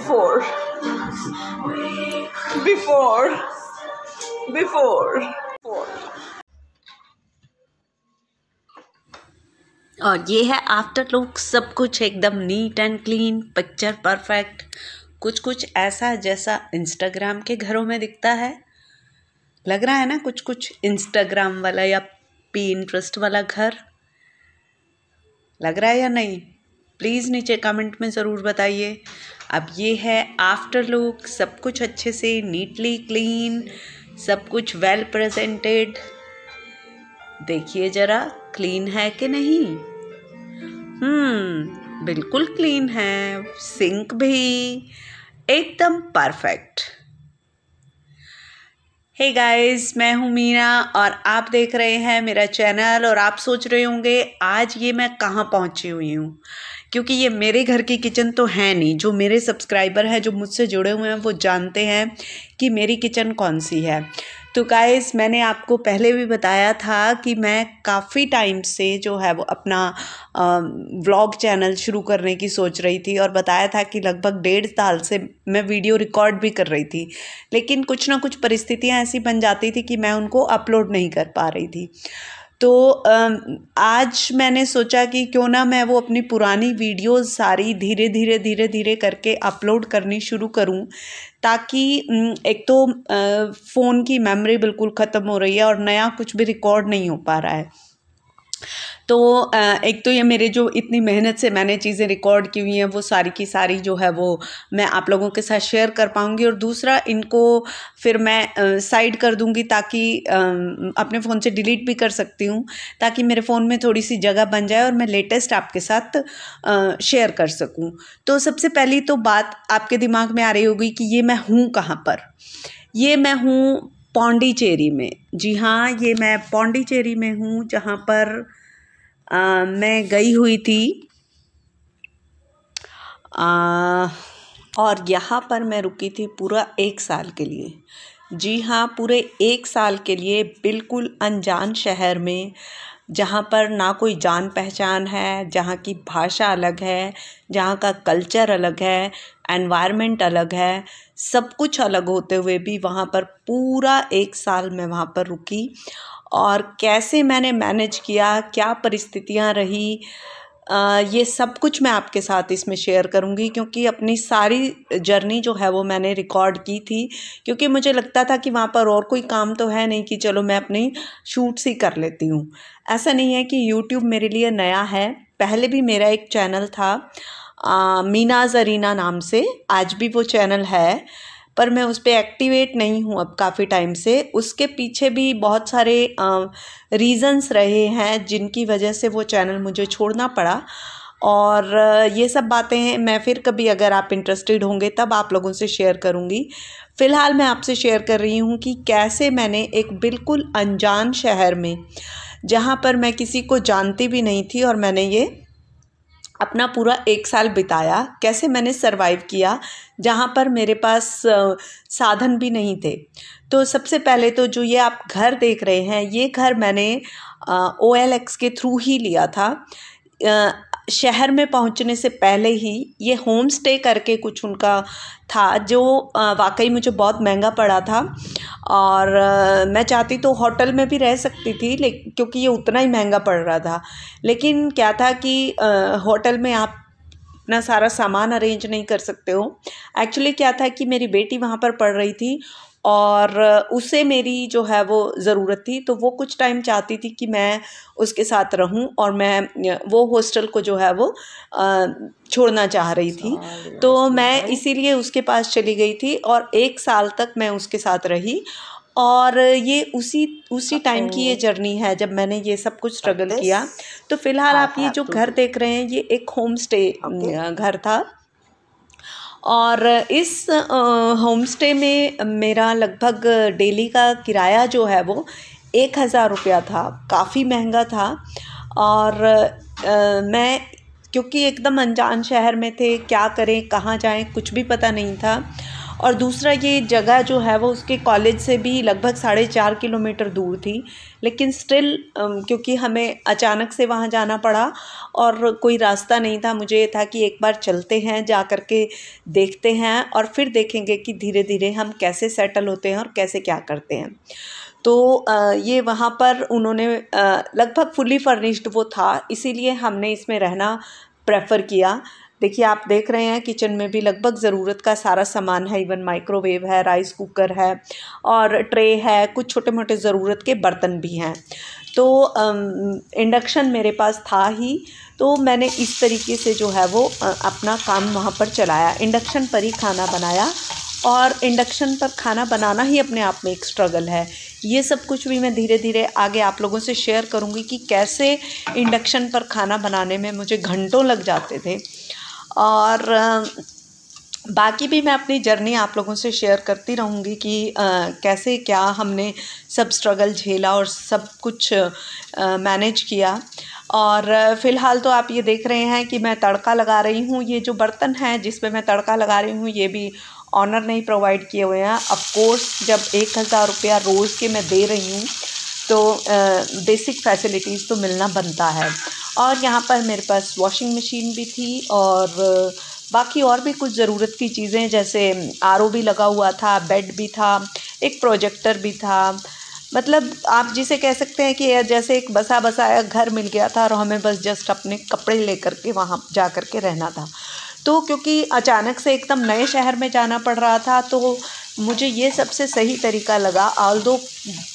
before before before और ये है आफ्टर लुक सब कुछ एकदम neat and clean picture perfect कुछ कुछ ऐसा जैसा इंस्टाग्राम के घरों में दिखता है लग रहा है ना कुछ कुछ इंस्टाग्राम वाला या पी इंटरेस्ट वाला घर लग रहा है या नहीं प्लीज़ नीचे कमेंट में ज़रूर बताइए अब ये है आफ्टर लुक सब कुछ अच्छे से नीटली क्लीन सब कुछ वेल प्रेजेंटेड देखिए ज़रा क्लीन है कि नहीं हम्म बिल्कुल क्लीन है सिंक भी एकदम परफेक्ट हे गाइस मैं हूँ मीना और आप देख रहे हैं मेरा चैनल और आप सोच रहे होंगे आज ये मैं कहाँ पहुँची हुई हूँ क्योंकि ये मेरे घर की किचन तो है नहीं जो मेरे सब्सक्राइबर हैं जो मुझसे जुड़े हुए हैं वो जानते हैं कि मेरी किचन कौन सी है तो गाइस मैंने आपको पहले भी बताया था कि मैं काफ़ी टाइम से जो है वो अपना व्लॉग चैनल शुरू करने की सोच रही थी और बताया था कि लगभग डेढ़ साल से मैं वीडियो रिकॉर्ड भी कर रही थी लेकिन कुछ ना कुछ परिस्थितियां ऐसी बन जाती थी कि मैं उनको अपलोड नहीं कर पा रही थी तो आज मैंने सोचा कि क्यों ना मैं वो अपनी पुरानी वीडियोस सारी धीरे धीरे धीरे धीरे करके अपलोड करनी शुरू करूं ताकि एक तो फ़ोन की मेमोरी बिल्कुल ख़त्म हो रही है और नया कुछ भी रिकॉर्ड नहीं हो पा रहा है तो एक तो ये मेरे जो इतनी मेहनत से मैंने चीज़ें रिकॉर्ड की हुई हैं वो सारी की सारी जो है वो मैं आप लोगों के साथ शेयर कर पाऊँगी और दूसरा इनको फिर मैं साइड कर दूँगी ताकि अपने फ़ोन से डिलीट भी कर सकती हूँ ताकि मेरे फ़ोन में थोड़ी सी जगह बन जाए और मैं लेटेस्ट आपके साथ शेयर कर सकूँ तो सबसे पहली तो बात आपके दिमाग में आ रही होगी कि ये मैं हूँ कहाँ पर ये मैं हूँ पौंडीचेरी में जी हाँ ये मैं पौंडीचेरी में हूँ जहाँ पर आ, मैं गई हुई थी आ, और यहाँ पर मैं रुकी थी पूरा एक साल के लिए जी हाँ पूरे एक साल के लिए बिल्कुल अनजान शहर में जहाँ पर ना कोई जान पहचान है जहाँ की भाषा अलग है जहाँ का कल्चर अलग है एनवायरनमेंट अलग है सब कुछ अलग होते हुए भी वहाँ पर पूरा एक साल मैं वहाँ पर रुकी और कैसे मैंने मैनेज किया क्या परिस्थितियाँ रही ये सब कुछ मैं आपके साथ इसमें शेयर करूँगी क्योंकि अपनी सारी जर्नी जो है वो मैंने रिकॉर्ड की थी क्योंकि मुझे लगता था कि वहाँ पर और कोई काम तो है नहीं कि चलो मैं अपनी शूट्स ही कर लेती हूँ ऐसा नहीं है कि यूट्यूब मेरे लिए नया है पहले भी मेरा एक चैनल था आ, मीना जरीना नाम से आज भी वो चैनल है पर मैं उस पर एक्टिवेट नहीं हूँ अब काफ़ी टाइम से उसके पीछे भी बहुत सारे रीज़न्स रहे हैं जिनकी वजह से वो चैनल मुझे छोड़ना पड़ा और ये सब बातें हैं मैं फिर कभी अगर आप इंटरेस्टेड होंगे तब आप लोगों से शेयर करूँगी फ़िलहाल मैं आपसे शेयर कर रही हूँ कि कैसे मैंने एक बिल्कुल अनजान शहर में जहाँ पर मैं किसी को जानती भी नहीं थी और मैंने ये अपना पूरा एक साल बिताया कैसे मैंने सरवाइव किया जहाँ पर मेरे पास साधन भी नहीं थे तो सबसे पहले तो जो ये आप घर देख रहे हैं ये घर मैंने ओ एल एक्स के थ्रू ही लिया था शहर में पहुंचने से पहले ही ये होम स्टे करके कुछ उनका था जो वाकई मुझे बहुत महंगा पड़ा था और मैं चाहती तो होटल में भी रह सकती थी लेकिन क्योंकि ये उतना ही महंगा पड़ रहा था लेकिन क्या था कि होटल में आप ना सारा सामान अरेंज नहीं कर सकते हो एक्चुअली क्या था कि मेरी बेटी वहाँ पर पढ़ रही थी और उसे मेरी जो है वो ज़रूरत थी तो वो कुछ टाइम चाहती थी कि मैं उसके साथ रहूं और मैं वो हॉस्टल को जो है वो छोड़ना चाह रही थी तो मैं इसीलिए उसके पास चली गई थी और एक साल तक मैं उसके साथ रही और ये उसी उसी टाइम अच्छा। की ये जर्नी है जब मैंने ये सब कुछ स्ट्रगल किया तो फिलहाल हाँ, आप ये हाँ, जो तो घर देख रहे हैं ये एक होम तो स्टे घर था और इस होम स्टे में मेरा लगभग डेली का किराया जो है वो एक हज़ार रुपया था काफ़ी महंगा था और आ, मैं क्योंकि एकदम अनजान शहर में थे क्या करें कहाँ जाएं कुछ भी पता नहीं था और दूसरा ये जगह जो है वो उसके कॉलेज से भी लगभग साढ़े चार किलोमीटर दूर थी लेकिन स्टिल क्योंकि हमें अचानक से वहाँ जाना पड़ा और कोई रास्ता नहीं था मुझे ये था कि एक बार चलते हैं जा कर के देखते हैं और फिर देखेंगे कि धीरे धीरे हम कैसे सेटल होते हैं और कैसे क्या करते हैं तो ये वहाँ पर उन्होंने लगभग फुली फर्निश्ड वो था इसीलिए हमने इसमें रहना प्रेफर किया देखिए आप देख रहे हैं किचन में भी लगभग ज़रूरत का सारा सामान है इवन माइक्रोवेव है राइस कुकर है और ट्रे है कुछ छोटे मोटे ज़रूरत के बर्तन भी हैं तो इंडक्शन मेरे पास था ही तो मैंने इस तरीके से जो है वो अपना काम वहाँ पर चलाया इंडक्शन पर ही खाना बनाया और इंडक्शन पर खाना बनाना ही अपने आप में एक स्ट्रगल है ये सब कुछ भी मैं धीरे धीरे आगे आप लोगों से शेयर करूँगी कि कैसे इंडक्शन पर खाना बनाने में मुझे घंटों लग जाते थे और बाकी भी मैं अपनी जर्नी आप लोगों से शेयर करती रहूँगी कि आ, कैसे क्या हमने सब स्ट्रगल झेला और सब कुछ मैनेज किया और फ़िलहाल तो आप ये देख रहे हैं कि मैं तड़का लगा रही हूँ ये जो बर्तन है जिसपे मैं तड़का लगा रही हूँ ये भी ऑनर नहीं प्रोवाइड किए हुए हैं कोर्स जब एक हज़ार रुपया रोज़ के मैं दे रही हूँ तो बेसिक फैसिलिटीज़ तो मिलना बनता है और यहाँ पर मेरे पास वॉशिंग मशीन भी थी और बाकी और भी कुछ ज़रूरत की चीज़ें जैसे आर भी लगा हुआ था बेड भी था एक प्रोजेक्टर भी था मतलब आप जिसे कह सकते हैं कि जैसे एक बसा बसाया घर मिल गया था और हमें बस जस्ट अपने कपड़े लेकर के वहाँ जा कर के रहना था तो क्योंकि अचानक से एकदम नए शहर में जाना पड़ रहा था तो मुझे ये सबसे सही तरीका लगा आल दो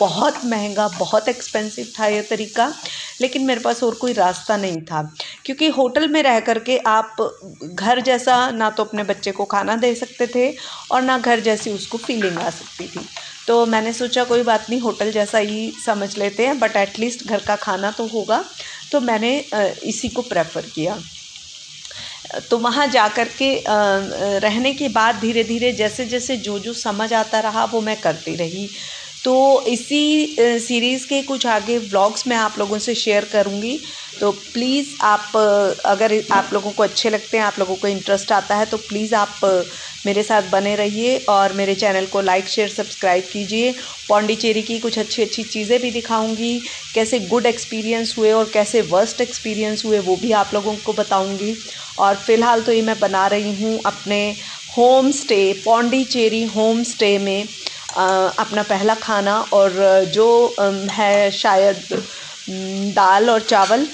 बहुत महंगा बहुत एक्सपेंसिव था ये तरीका लेकिन मेरे पास और कोई रास्ता नहीं था क्योंकि होटल में रह कर के आप घर जैसा ना तो अपने बच्चे को खाना दे सकते थे और ना घर जैसी उसको फीलिंग आ सकती थी तो मैंने सोचा कोई बात नहीं होटल जैसा ही समझ लेते हैं बट एटलीस्ट घर का खाना तो होगा तो मैंने इसी को प्रेफर किया तो वहाँ जा कर के रहने के बाद धीरे धीरे जैसे जैसे जो जो समझ आता रहा वो मैं करती रही तो इसी सीरीज़ के कुछ आगे व्लॉग्स मैं आप लोगों से शेयर करूँगी तो प्लीज़ आप अगर आप लोगों को अच्छे लगते हैं आप लोगों को इंटरेस्ट आता है तो प्लीज़ आप मेरे साथ बने रहिए और मेरे चैनल को लाइक शेयर सब्सक्राइब कीजिए पौंडीचेरी की कुछ अच्छी अच्छी चीज़ें भी दिखाऊंगी कैसे गुड एक्सपीरियंस हुए और कैसे वर्स्ट एक्सपीरियंस हुए वो भी आप लोगों को बताऊंगी और फ़िलहाल तो ये मैं बना रही हूँ अपने home stay Pondicherry home stay में आ, अपना पहला खाना और जो है शायद दाल और चावल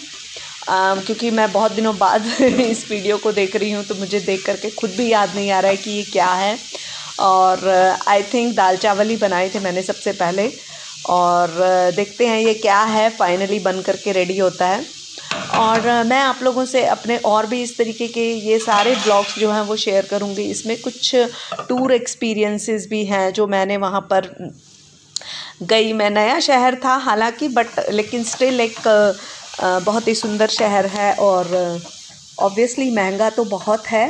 Um, क्योंकि मैं बहुत दिनों बाद इस वीडियो को देख रही हूँ तो मुझे देख करके खुद भी याद नहीं आ रहा है कि ये क्या है और आई uh, थिंक दाल चावल ही बनाए थे मैंने सबसे पहले और uh, देखते हैं ये क्या है फाइनली बन करके रेडी होता है और uh, मैं आप लोगों से अपने और भी इस तरीके के ये सारे ब्लॉग्स जो हैं वो शेयर करूँगी इसमें कुछ टूर एक्सपीरियंसेस भी हैं जो मैंने वहाँ पर गई मैं नया शहर था हालांकि बट लेकिन स्टिल एक बहुत ही सुंदर शहर है और ऑब्वियसली महंगा तो बहुत है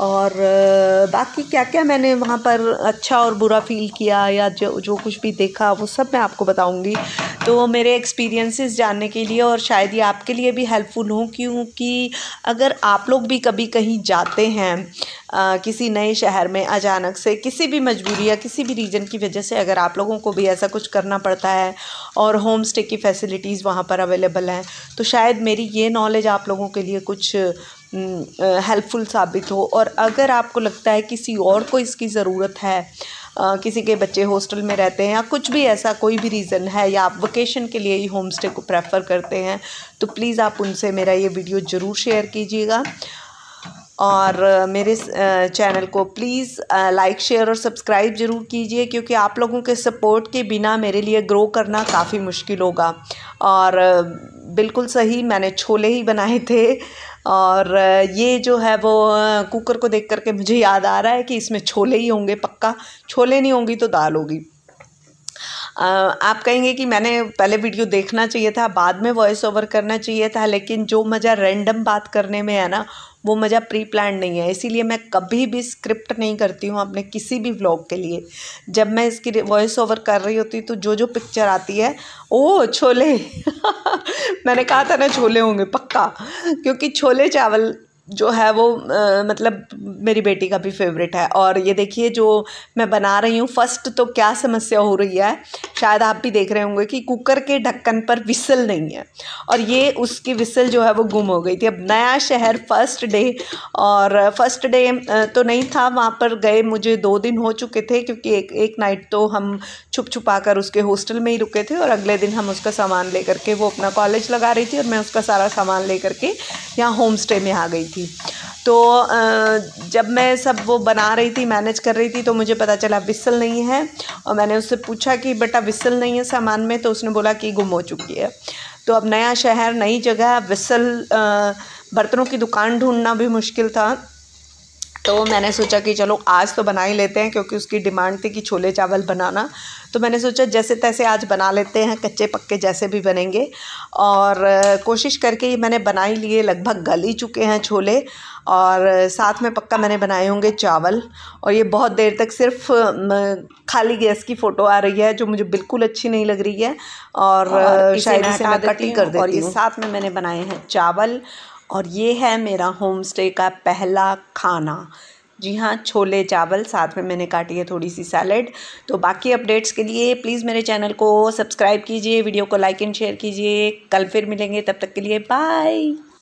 और बाकी क्या क्या मैंने वहाँ पर अच्छा और बुरा फ़ील किया या जो जो कुछ भी देखा वो सब मैं आपको बताऊँगी तो मेरे एक्सपीरियंसेस जानने के लिए और शायद ये आपके लिए भी हेल्पफुल हो क्योंकि अगर आप लोग भी कभी कहीं जाते हैं आ, किसी नए शहर में अचानक से किसी भी मजबूरी या किसी भी रीज़न की वजह से अगर आप लोगों को भी ऐसा कुछ करना पड़ता है और होम स्टे की फैसिलिटीज़ वहाँ पर अवेलेबल हैं तो शायद मेरी ये नॉलेज आप लोगों के लिए कुछ हेल्पफुल साबित हो और अगर आपको लगता है किसी और को इसकी ज़रूरत है आ, किसी के बच्चे हॉस्टल में रहते हैं या कुछ भी ऐसा कोई भी रीज़न है या आप वकेशन के लिए ही होम स्टे को प्रेफर करते हैं तो प्लीज़ आप उनसे मेरा ये वीडियो ज़रूर शेयर कीजिएगा और मेरे चैनल को प्लीज़ लाइक शेयर और सब्सक्राइब ज़रूर कीजिए क्योंकि आप लोगों के सपोर्ट के बिना मेरे लिए ग्रो करना काफ़ी मुश्किल होगा और बिल्कुल सही मैंने छोले ही बनाए थे और ये जो है वो कुकर को देख करके मुझे याद आ रहा है कि इसमें छोले ही होंगे पक्का छोले नहीं होंगी तो दाल होगी आप कहेंगे कि मैंने पहले वीडियो देखना चाहिए था बाद में वॉइस ओवर करना चाहिए था लेकिन जो मज़ा रैंडम बात करने में है ना वो मज़ा प्री प्लान नहीं है इसीलिए मैं कभी भी स्क्रिप्ट नहीं करती हूँ अपने किसी भी व्लॉग के लिए जब मैं इसकी वॉइस ओवर कर रही होती तो जो जो पिक्चर आती है ओ छोले मैंने कहा था ना छोले होंगे पक्का क्योंकि छोले चावल जो है वो आ, मतलब मेरी बेटी का भी फेवरेट है और ये देखिए जो मैं बना रही हूँ फर्स्ट तो क्या समस्या हो रही है शायद आप भी देख रहे होंगे कि कुकर के ढक्कन पर विसल नहीं है और ये उसकी विसल जो है वो गुम हो गई थी अब नया शहर फर्स्ट डे और फर्स्ट डे तो नहीं था वहाँ पर गए मुझे दो दिन हो चुके थे क्योंकि एक एक नाइट तो हम छुप छुपा कर उसके हॉस्टल में ही रुके थे और अगले दिन हम उसका सामान ले करके वो अपना कॉलेज लगा रही थी और मैं उसका सारा सामान ले करके यहाँ होम स्टे में आ गई थी तो जब मैं सब वो बना रही थी मैनेज कर रही थी तो मुझे पता चला विसल नहीं है और मैंने उससे पूछा कि बेटा विसल नहीं है सामान में तो उसने बोला कि गुम हो चुकी है तो अब नया शहर नई जगह विसल बर्तनों की दुकान ढूंढना भी मुश्किल था तो मैंने सोचा कि चलो आज तो बना ही लेते हैं क्योंकि उसकी डिमांड थी कि छोले चावल बनाना तो मैंने सोचा जैसे तैसे आज बना लेते हैं कच्चे पक्के जैसे भी बनेंगे और कोशिश करके ये मैंने बना ही लिए लगभग गल ही चुके हैं छोले और साथ में पक्का मैंने बनाए होंगे चावल और ये बहुत देर तक सिर्फ खाली गैस की फ़ोटो आ रही है जो मुझे बिल्कुल अच्छी नहीं लग रही है और, और शायद से मैं कटिंग कर देती और ये साथ में मैंने बनाए हैं चावल और ये है मेरा होम स्टे का पहला खाना जी हाँ छोले चावल साथ में मैंने काटी है थोड़ी सी सैलड तो बाकी अपडेट्स के लिए प्लीज़ मेरे चैनल को सब्सक्राइब कीजिए वीडियो को लाइक एंड शेयर कीजिए कल फिर मिलेंगे तब तक के लिए बाय